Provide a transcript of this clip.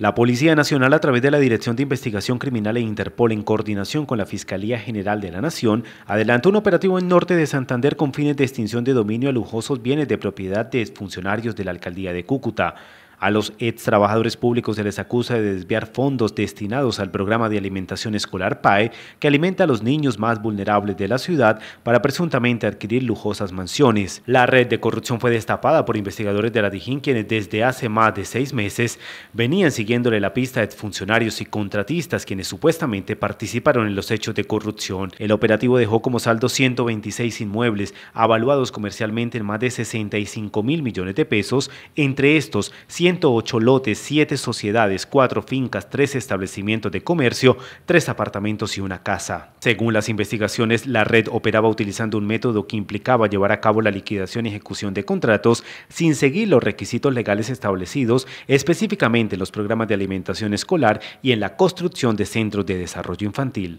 La Policía Nacional, a través de la Dirección de Investigación Criminal e Interpol, en coordinación con la Fiscalía General de la Nación, adelantó un operativo en norte de Santander con fines de extinción de dominio a lujosos bienes de propiedad de funcionarios de la Alcaldía de Cúcuta. A los ex trabajadores públicos se les acusa de desviar fondos destinados al programa de alimentación escolar PAE, que alimenta a los niños más vulnerables de la ciudad para presuntamente adquirir lujosas mansiones. La red de corrupción fue destapada por investigadores de la Dijín, quienes desde hace más de seis meses venían siguiéndole la pista de funcionarios y contratistas quienes supuestamente participaron en los hechos de corrupción. El operativo dejó como saldo 126 inmuebles, avaluados comercialmente en más de 65 mil millones de pesos, entre estos 100 108 lotes, 7 sociedades, 4 fincas, 3 establecimientos de comercio, 3 apartamentos y una casa. Según las investigaciones, la red operaba utilizando un método que implicaba llevar a cabo la liquidación y ejecución de contratos sin seguir los requisitos legales establecidos, específicamente en los programas de alimentación escolar y en la construcción de centros de desarrollo infantil.